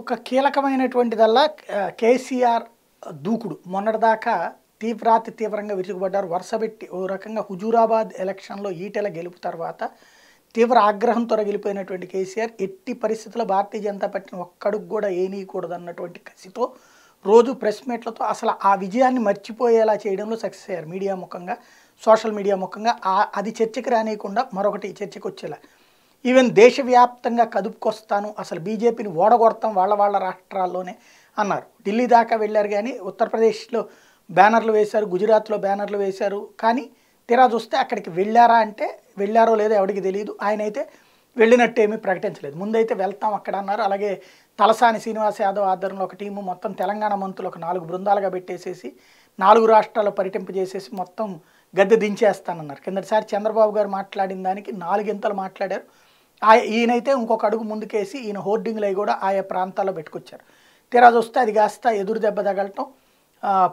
ఒక కీలకమైనటువంటిదల్లా కేసీఆర్ దూకుడు మొన్నటిదాకా తీవ్రాతి తీవ్రంగా విరుచుకుపడ్డారు వరుసపెట్టి ఓ రకంగా హుజూరాబాద్ ఎలక్షన్లో ఈటెల గెలుపు తర్వాత తీవ్ర ఆగ్రహంతో రగిలిపోయినటువంటి కేసీఆర్ ఎట్టి పరిస్థితుల్లో భారతీయ జనతా పార్టీని ఒక్కడికి కూడా ఏనీయకూడదు అన్నటువంటి కసితో రోజు ప్రెస్ మీట్లతో అసలు ఆ విజయాన్ని మర్చిపోయేలా చేయడంలో సక్సెస్ అయ్యారు మీడియా ముఖంగా సోషల్ మీడియా ముఖంగా అది చర్చకి రానియకుండా మరొకటి చర్చకు వచ్చేలా ఈవెన్ దేశవ్యాప్తంగా కదుపుకొస్తాను అసలు బీజేపీని ఓడగొడతాం వాళ్ళ వాళ్ళ రాష్ట్రాల్లోనే అన్నారు ఢిల్లీ దాకా వెళ్ళారు కానీ ఉత్తరప్రదేశ్లో బ్యానర్లు వేశారు గుజరాత్లో బ్యానర్లు వేశారు కానీ తీరా చూస్తే అక్కడికి వెళ్ళారా అంటే వెళ్ళారో లేదో ఎవరికి తెలియదు ఆయన అయితే వెళ్ళినట్టు ఏమీ ప్రకటించలేదు ముందైతే వెళ్తాం అక్కడ అన్నారు అలాగే తలసాని శ్రీనివాస్ యాదవ్ ఆధ్వర్యంలో ఒక టీము మొత్తం తెలంగాణ మంత్రులు ఒక నాలుగు బృందాలుగా పెట్టేసేసి నాలుగు రాష్ట్రాలు చేసేసి మొత్తం గద్దె దించేస్తానన్నారు కిందటిసారి చంద్రబాబు గారు మాట్లాడిన దానికి నాలుగింతలు మాట్లాడారు ఈయనైతే ఇంకొక అడుగు ముందుకేసి ఈయన హోర్డింగ్లు అవి కూడా ఆయా ప్రాంతాల్లో పెట్టుకొచ్చారు తీరా చూస్తే అది కాస్త ఎదురు దెబ్బ తగలటం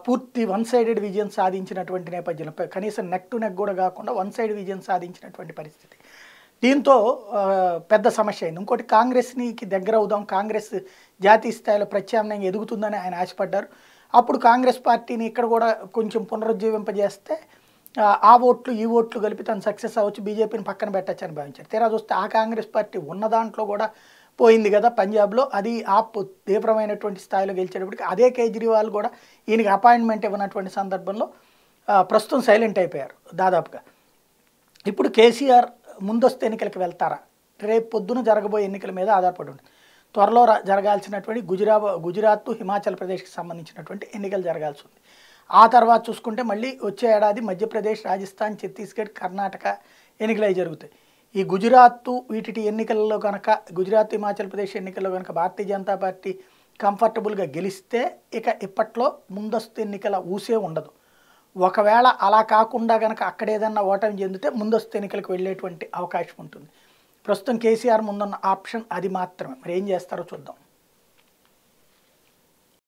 పూర్తి వన్ సైడెడ్ విజయం సాధించినటువంటి నేపథ్యంలో కనీసం నెక్ టు నెక్ కూడా కాకుండా వన్ సైడ్ విజయం సాధించినటువంటి పరిస్థితి దీంతో పెద్ద సమస్య అయింది ఇంకోటి కాంగ్రెస్నికి దగ్గర అవుదాం కాంగ్రెస్ జాతీయ స్థాయిలో ప్రత్యామ్నాయం ఎదుగుతుందని ఆయన ఆశపడ్డారు అప్పుడు కాంగ్రెస్ పార్టీని ఇక్కడ కూడా కొంచెం పునరుజ్జీవింపజేస్తే ఆ ఓట్లు ఈ ఓట్లు కలిపి తను సక్సెస్ అవ్వచ్చు బీజేపీని పక్కన పెట్టచ్చు అని భావించారు తీరా చూస్తే ఆ కాంగ్రెస్ పార్టీ ఉన్న దాంట్లో కూడా పోయింది కదా పంజాబ్లో అది ఆ తీవ్రమైనటువంటి స్థాయిలో గెలిచేటప్పటికి అదే కేజ్రీవాల్ కూడా ఈయనకి అపాయింట్మెంట్ ఇవ్వనటువంటి సందర్భంలో ప్రస్తుతం సైలెంట్ అయిపోయారు దాదాపుగా ఇప్పుడు కేసీఆర్ ముందస్తు ఎన్నికలకు వెళ్తారా రేపు పొద్దున జరగబోయే ఎన్నికల మీద ఆధారపడి ఉంది త్వరలో జరగాల్సినటువంటి గుజరా గుజరాత్ హిమాచల్ ప్రదేశ్కి సంబంధించినటువంటి ఎన్నికలు జరగాల్సి ఉంది ఆ తర్వాత చూసుకుంటే మళ్ళీ వచ్చే ఏడాది మధ్యప్రదేశ్ రాజస్థాన్ ఛత్తీస్గఢ్ కర్ణాటక ఎన్నికలు అవి జరుగుతాయి ఈ గుజరాత్ వీటి ఎన్నికల్లో కనుక గుజరాత్ హిమాచల్ ప్రదేశ్ ఎన్నికల్లో కనుక భారతీయ జనతా పార్టీ కంఫర్టబుల్గా గెలిస్తే ఇక ఇప్పట్లో ముందస్తు ఎన్నికల ఊసే ఉండదు ఒకవేళ అలా కాకుండా కనుక అక్కడ ఏదన్నా ఓటమి చెందితే ముందస్తు ఎన్నికలకు వెళ్ళేటువంటి అవకాశం ఉంటుంది ప్రస్తుతం కేసీఆర్ ముందున్న ఆప్షన్ అది మాత్రమే మరి ఏం చేస్తారో చూద్దాం